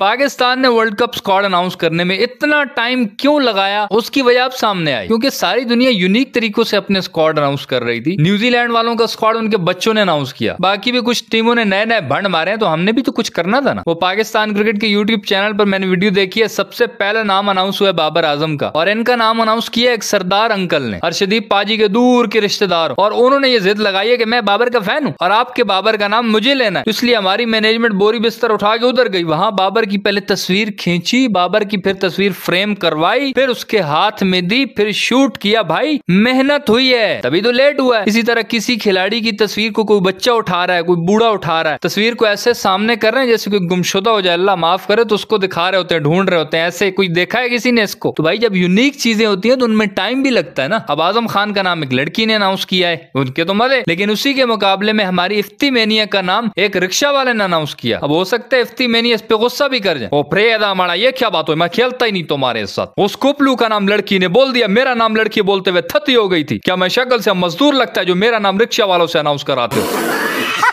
पाकिस्तान ने world cup squad announce करने में इतना टाइम क्यों लगाया उसकी वजह अब सामने आई क्योंकि सारी दुनिया यूनिक तरीकों से अपने स्क्वाड अनाउंस कर रही थी न्यूजीलैंड वालों का स्क्वाड उनके बच्चों ने अनाउंस किया बाकी भी कुछ टीमों ने नए नए भंड मारे हैं तो हमने भी तो कुछ करना था ना वो पाकिस्तान क्रिकेट के यूट्यूब चैनल पर मैंने वीडियो देखी है सबसे पहला नाम अनाउंस हुआ बाबर आजम का और इनका नाम अनाउंस किया एक सरदार अंकल ने हर्षदीप पाजी के दूर के रिश्तेदार और उन्होंने ये जिद लगाई है की मैं बाबर का फैन हूँ और आपके बाबर का नाम मुझे लेना है इसलिए हमारी मैनेजमेंट बोरी बिस्तर उठा के उधर गई वहाँ बाबर बाबर की पहले तस्वीर खींची बाबर की फिर तस्वीर फ्रेम करवाई फिर उसके हाथ में दी फिर शूट किया भाई मेहनत हुई है तभी तो लेट हुआ है इसी तरह किसी खिलाड़ी की तस्वीर को कोई बच्चा उठा रहा है कोई बूढ़ा उठा रहा है तस्वीर को ऐसे सामने कर रहे हैं जैसे कोई गुमशुदा हो जाए अल्लाह माफ करे तो उसको दिखा रहे होते हैं ढूंढ रहे होते हैं ऐसे कुछ देखा है किसी ने इसको तो भाई जब यूनिक चीजें होती है तो उनमें टाइम भी लगता है ना अब आजम खान का नाम एक लड़की ने अनाउंस किया है उनके तो मरे लेकिन उसी के मुकाबले में हमारी इफ्ती मेनिया का नाम एक रिक्शा वाले ने अनाउंस किया अब हो सकता है इफ्ती मेनिया इस पे गुस्सा भी कर जाए वो प्रेदा माड़ा ये क्या बात हो मैं खेलता ही नहीं तुम्हारे साथ उस कुपलू का नाम लड़की ने बोल दिया मेरा नाम लड़की बोलते हुए थती हो गई थी क्या मैं शक्ल से मजदूर लगता है जो मेरा नाम रिक्शा वालों से अनाउंस कराते हो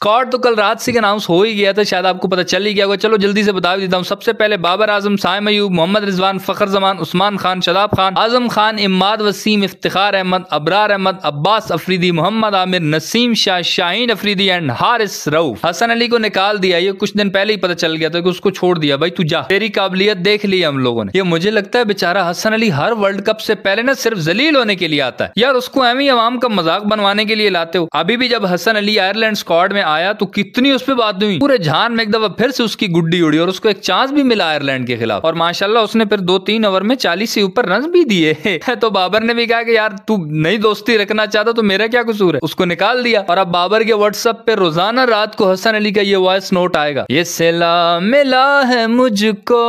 स्कॉट तो कल रात से अनाउंस हो ही गया था शायद आपको पता चल ही गया होगा चलो जल्दी से बता देता हूँ सबसे पहले बाबर आजम साय मयूब मोहम्मद रिजवान फखर जमान उस्मान खान शदाब खान आजम खान इमाद वसीम इफ्तार अहमद अबरार अहमद अब्बास अफरीदी मोहम्मद आमिर नसीम शाह शाहीन अफरीदी एंड हारिस रऊ हसन अली को निकाल दिया ये कुछ दिन पहले ही पता चल गया था कि उसको छोड़ दिया भाई तू जा तेरी काबिलियत देख ली हम लोगों ने ये मुझे लगता है बेचारा हसन अली हर वर्ल्ड कप से पहले ना सिर्फ जलील होने के लिए आता है यार उसको अहमी आवाम का मजाक बनवाने के लिए लाते हो अभी भी जब हसन अली आयरलैंड स्कॉड में आया तो कितनी उस पर बात हुई पूरे जान में एक दफा फिर से उसकी गुड्डी उड़ी और उसको एक चांस भी मिला आयरलैंड के खिलाफ और माशाला उसने फिर दो तीन ओवर में चालीस से ऊपर रन भी दिए तो बाबर ने भी कहा कि यार तू नई दोस्ती रखना चाहता तो मेरा क्या कसूर है उसको निकाल दिया और अब बाबर के व्हाट्सएप पे रोजाना रात को हसन अली का ये वॉइस नोट आएगा ये सिला मिला है मुझको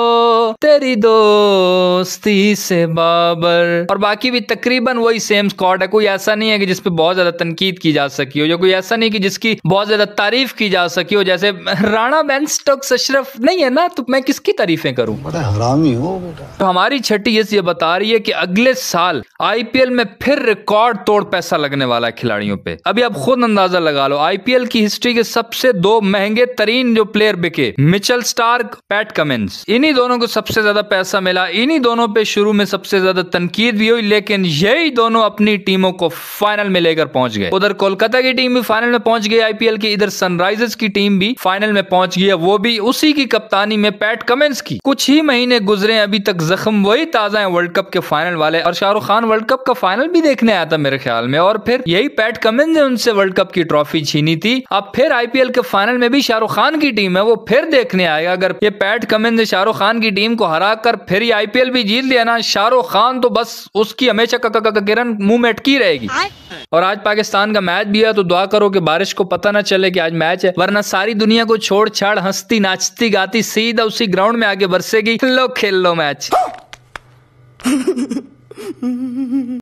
तेरी दोस्ती से बाबर और बाकी भी तकरीबन वही सेम स्कॉट है कोई ऐसा नहीं है कि जिसपे बहुत ज्यादा तनकीद की जा सकी हो या कोई ऐसा नहीं कि जिसकी बहुत ज्यादा तारीफ की जा सकी हो जैसे राणा बैन स्टोक्स अशरफ नहीं है ना तो मैं किसकी तारीफें करूं बड़ा हरामी हो बेटा तो हमारी छठी ये ये बता रही है कि अगले साल आईपीएल में फिर रिकॉर्ड तोड़ पैसा लगने वाला है खिलाड़ियों पे अभी आप खुद अंदाजा लगा लो आईपीएल की हिस्ट्री के सबसे दो महंगे तरीन जो प्लेयर बिके मिचल स्टार्क पैट कमिंस इन्हीं दोनों को सबसे ज्यादा पैसा मिला इन्हीं दोनों पे शुरू में सबसे ज्यादा तनकीद भी हुई लेकिन यही दोनों अपनी टीमों को फाइनल में लेकर पहुंच गए उधर कोलकाता की टीम भी फाइनल में पहुंच गई आईपीएल की इधर सनराइजर्स की टीम भी फाइनल में पहुंच गई है वो भी उसी की कप्तानी में पैट कमेंस की कुछ ही महीने गुजरे अभी तक जख्म वही ताजा है वर्ल्ड कप के फाइनल वाले और शाहरुख खान वर्ल्ड कप का फाइनल भी देखने आया था मेरे ख्याल में और फिर यही पैट कमेंस ने उनसे वर्ल्ड कप की ट्रॉफी छीनी थी अब फिर आईपीएल के फाइनल में भी शाहरुख खान की टीम है वो फिर देखने आएगा अगर ये पैट कमेंस ने शाहरुख खान की टीम को हरा कर फिर आईपीएल भी जीत लिया ना शाहरुख खान तो बस उसकी हमेशा किरण मुंह में अटकी रहेगी और आज पाकिस्तान का मैच भी है तो दुआ करो कि बारिश को पता ना चले है कि आज मैच है वरना सारी दुनिया को छोड़ छाड़ हंसती नाचती गाती सीधा उसी ग्राउंड में आगे बरसेगी लो खेल लो मैच